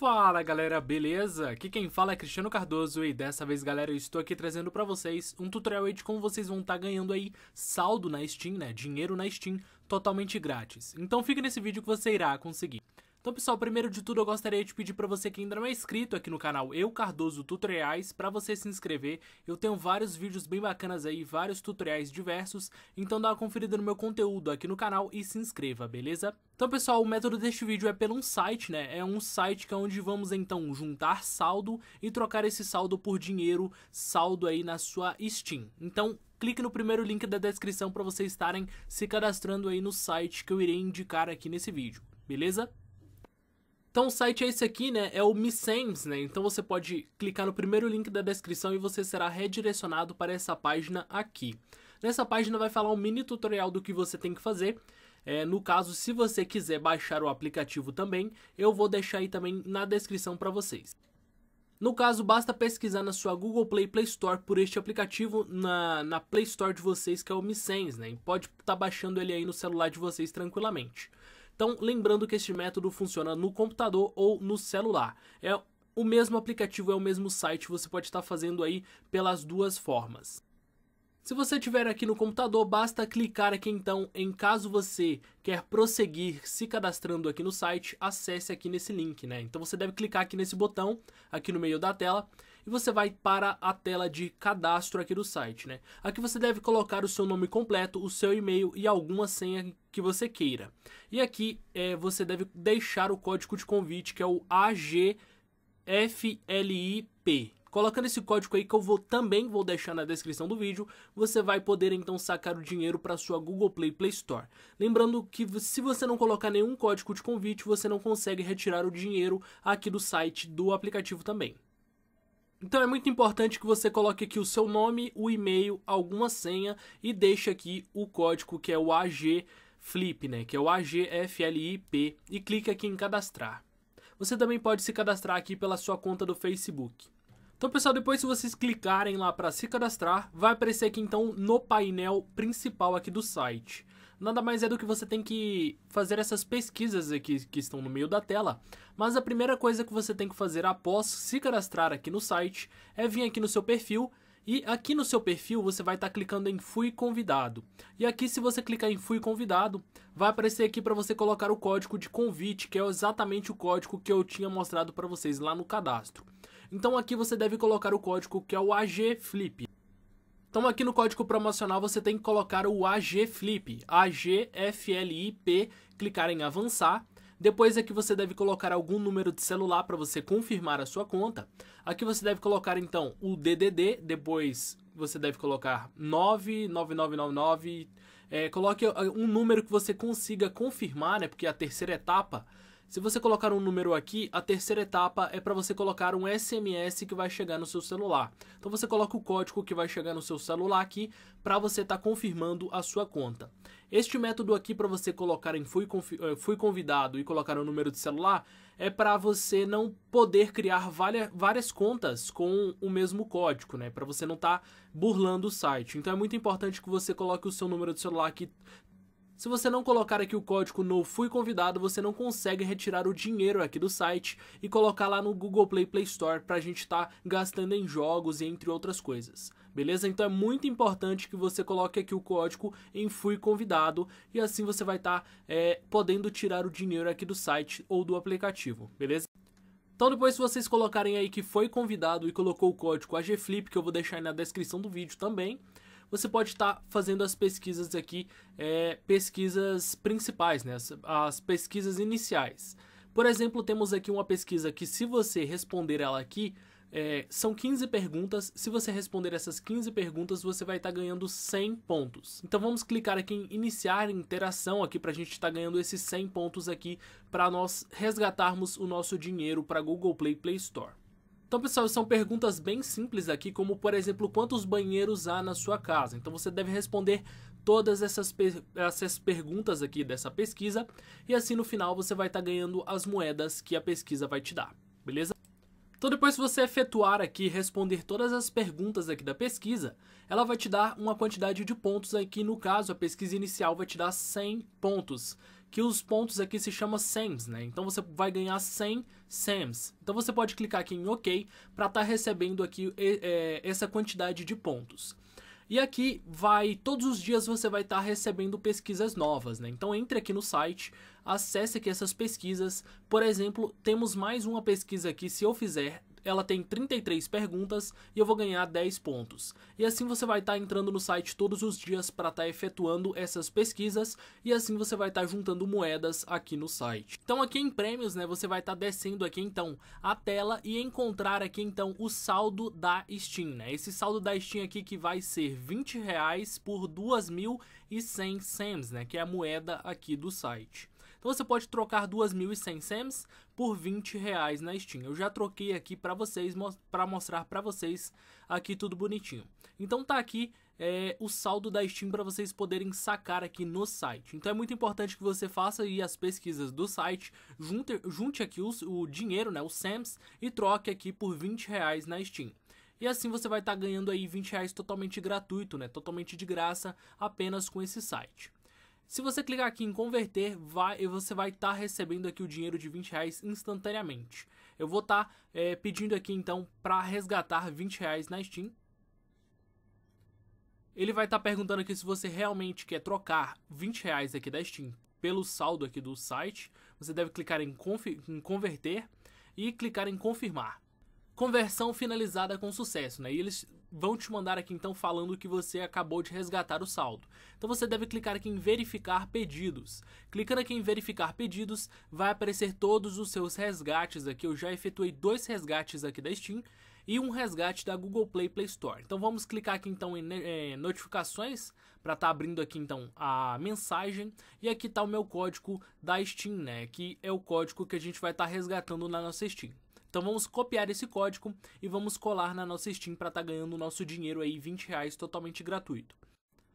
Fala galera, beleza? Aqui quem fala é Cristiano Cardoso e dessa vez galera eu estou aqui trazendo para vocês um tutorial aí de como vocês vão estar tá ganhando aí saldo na Steam, né, dinheiro na Steam totalmente grátis. Então fica nesse vídeo que você irá conseguir. Então, pessoal, primeiro de tudo eu gostaria de pedir para você que ainda não é inscrito aqui no canal Eu Cardoso Tutoriais, para você se inscrever. Eu tenho vários vídeos bem bacanas aí, vários tutoriais diversos, então dá uma conferida no meu conteúdo aqui no canal e se inscreva, beleza? Então, pessoal, o método deste vídeo é pelo um site, né? É um site que é onde vamos, então, juntar saldo e trocar esse saldo por dinheiro, saldo aí na sua Steam. Então, clique no primeiro link da descrição para vocês estarem se cadastrando aí no site que eu irei indicar aqui nesse vídeo, beleza? Então o site é esse aqui, né? É o MissAmes, né? Então você pode clicar no primeiro link da descrição e você será redirecionado para essa página aqui. Nessa página vai falar um mini tutorial do que você tem que fazer. É, no caso, se você quiser baixar o aplicativo também, eu vou deixar aí também na descrição para vocês. No caso, basta pesquisar na sua Google Play Play Store por este aplicativo na, na Play Store de vocês, que é o MissAns, né? E pode estar tá baixando ele aí no celular de vocês tranquilamente. Então, lembrando que este método funciona no computador ou no celular. É o mesmo aplicativo, é o mesmo site, você pode estar fazendo aí pelas duas formas. Se você estiver aqui no computador, basta clicar aqui então em caso você quer prosseguir se cadastrando aqui no site, acesse aqui nesse link, né? Então você deve clicar aqui nesse botão, aqui no meio da tela, e você vai para a tela de cadastro aqui do site, né? Aqui você deve colocar o seu nome completo, o seu e-mail e alguma senha que você queira. E aqui é, você deve deixar o código de convite, que é o AGFLIP. Colocando esse código aí que eu vou também vou deixar na descrição do vídeo, você vai poder então sacar o dinheiro para sua Google Play Play Store. Lembrando que se você não colocar nenhum código de convite, você não consegue retirar o dinheiro aqui do site do aplicativo também. Então é muito importante que você coloque aqui o seu nome, o e-mail, alguma senha e deixe aqui o código que é o AG Flip, né, que é o AGFLIP, e clique aqui em cadastrar. Você também pode se cadastrar aqui pela sua conta do Facebook. Então, pessoal, depois se vocês clicarem lá para se cadastrar, vai aparecer aqui então no painel principal aqui do site. Nada mais é do que você tem que fazer essas pesquisas aqui que estão no meio da tela. Mas a primeira coisa que você tem que fazer após se cadastrar aqui no site é vir aqui no seu perfil e aqui no seu perfil você vai estar tá clicando em Fui Convidado. E aqui se você clicar em Fui Convidado, vai aparecer aqui para você colocar o código de convite, que é exatamente o código que eu tinha mostrado para vocês lá no cadastro. Então aqui você deve colocar o código que é o agflip. Então aqui no código promocional você tem que colocar o l i AGFLIP, clicar em avançar depois aqui é você deve colocar algum número de celular para você confirmar a sua conta. Aqui você deve colocar então o DDD, depois você deve colocar 99999, é, coloque ah, um número que você consiga confirmar, né? Porque é a terceira etapa se você colocar um número aqui, a terceira etapa é para você colocar um SMS que vai chegar no seu celular. Então você coloca o código que vai chegar no seu celular aqui para você estar tá confirmando a sua conta. Este método aqui para você colocar em fui, eh, fui convidado e colocar o um número de celular é para você não poder criar várias contas com o mesmo código, né? Para você não estar tá burlando o site. Então é muito importante que você coloque o seu número de celular aqui se você não colocar aqui o código no Fui Convidado, você não consegue retirar o dinheiro aqui do site e colocar lá no Google Play Play Store para a gente estar tá gastando em jogos e entre outras coisas. Beleza? Então é muito importante que você coloque aqui o código em Fui Convidado e assim você vai estar tá, é, podendo tirar o dinheiro aqui do site ou do aplicativo, beleza? Então depois se vocês colocarem aí que foi convidado e colocou o código AGFLIP, que eu vou deixar aí na descrição do vídeo também, você pode estar tá fazendo as pesquisas aqui, é, pesquisas principais, né? As, as pesquisas iniciais. Por exemplo, temos aqui uma pesquisa que, se você responder ela aqui, é, são 15 perguntas. Se você responder essas 15 perguntas, você vai estar tá ganhando 100 pontos. Então vamos clicar aqui em iniciar interação aqui para a gente estar tá ganhando esses 100 pontos aqui para nós resgatarmos o nosso dinheiro para Google Play Play Store. Então, pessoal, são perguntas bem simples aqui, como por exemplo, quantos banheiros há na sua casa? Então você deve responder todas essas, essas perguntas aqui dessa pesquisa, e assim no final você vai estar tá ganhando as moedas que a pesquisa vai te dar, beleza? Então depois que você efetuar aqui responder todas as perguntas aqui da pesquisa, ela vai te dar uma quantidade de pontos aqui, no caso a pesquisa inicial vai te dar 100 pontos que os pontos aqui se chamam SAMs, né? Então você vai ganhar 100 SAMs. Então você pode clicar aqui em OK para estar tá recebendo aqui é, essa quantidade de pontos. E aqui vai, todos os dias você vai estar tá recebendo pesquisas novas, né? Então entre aqui no site, acesse aqui essas pesquisas. Por exemplo, temos mais uma pesquisa aqui, se eu fizer ela tem 33 perguntas e eu vou ganhar 10 pontos. E assim você vai estar tá entrando no site todos os dias para estar tá efetuando essas pesquisas e assim você vai estar tá juntando moedas aqui no site. Então aqui em prêmios, né, você vai estar tá descendo aqui então a tela e encontrar aqui então o saldo da Steam, né? Esse saldo da Steam aqui que vai ser 20 reais por 2.100 SEMs, né, que é a moeda aqui do site. Então você pode trocar 2.100 SEMs por 20 reais na Steam. Eu já troquei aqui para vocês, para mostrar para vocês aqui tudo bonitinho. Então tá aqui é, o saldo da Steam para vocês poderem sacar aqui no site. Então é muito importante que você faça aí as pesquisas do site, junte, junte aqui os, o dinheiro, né, os SEMs, e troque aqui por 20 reais na Steam. E assim você vai estar tá ganhando aí 20 reais totalmente gratuito, né, totalmente de graça, apenas com esse site. Se você clicar aqui em converter, vai, você vai estar tá recebendo aqui o dinheiro de 20 reais instantaneamente. Eu vou estar tá, é, pedindo aqui então para resgatar 20 reais na Steam. Ele vai estar tá perguntando aqui se você realmente quer trocar 20 reais aqui da Steam pelo saldo aqui do site. Você deve clicar em, em converter e clicar em confirmar. Conversão finalizada com sucesso, né? E eles vão te mandar aqui então falando que você acabou de resgatar o saldo. Então você deve clicar aqui em verificar pedidos. Clicando aqui em verificar pedidos, vai aparecer todos os seus resgates aqui. Eu já efetuei dois resgates aqui da Steam e um resgate da Google Play Play Store. Então vamos clicar aqui então em né, é, notificações para estar tá abrindo aqui então a mensagem e aqui está o meu código da Steam, né? Que é o código que a gente vai estar tá resgatando na nossa Steam. Então vamos copiar esse código e vamos colar na nossa Steam para estar tá ganhando o nosso dinheiro aí, 20 reais totalmente gratuito.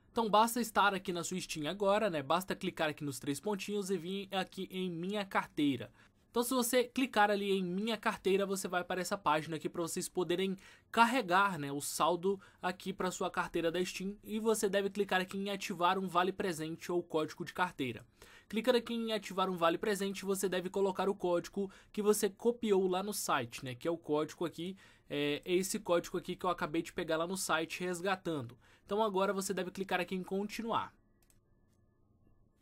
Então basta estar aqui na sua Steam agora, né? Basta clicar aqui nos três pontinhos e vir aqui em minha carteira. Então se você clicar ali em minha carteira, você vai para essa página aqui para vocês poderem carregar né, o saldo aqui para sua carteira da Steam e você deve clicar aqui em ativar um vale presente ou código de carteira. Clicando aqui em ativar um vale presente, você deve colocar o código que você copiou lá no site, né, que é o código aqui é esse código aqui que eu acabei de pegar lá no site resgatando. Então agora você deve clicar aqui em continuar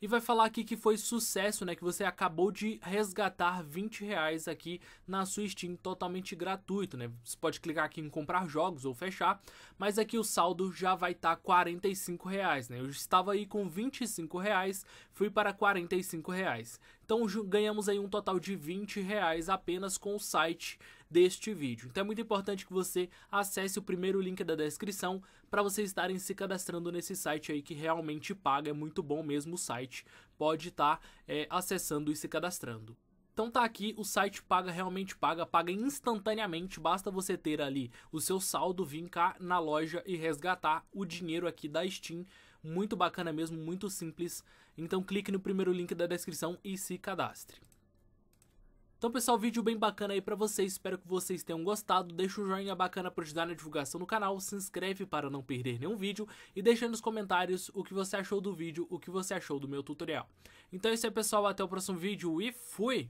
e vai falar aqui que foi sucesso, né? Que você acabou de resgatar 20 reais aqui na sua Steam totalmente gratuito, né? Você pode clicar aqui em comprar jogos ou fechar, mas aqui o saldo já vai estar tá 45 reais, né? Eu estava aí com 25 reais, fui para 45 reais. Então ganhamos aí um total de 20 reais apenas com o site deste vídeo. Então é muito importante que você acesse o primeiro link da descrição para vocês estarem se cadastrando nesse site aí que realmente paga, é muito bom mesmo o site. Pode estar tá, é, acessando e se cadastrando. Então tá aqui, o site paga, realmente paga, paga instantaneamente, basta você ter ali o seu saldo, vir cá na loja e resgatar o dinheiro aqui da Steam. Muito bacana mesmo, muito simples então clique no primeiro link da descrição e se cadastre. Então pessoal, vídeo bem bacana aí pra vocês, espero que vocês tenham gostado, deixa um joinha bacana pra ajudar na divulgação no canal, se inscreve para não perder nenhum vídeo e deixa nos comentários o que você achou do vídeo, o que você achou do meu tutorial. Então é isso aí pessoal, até o próximo vídeo e fui!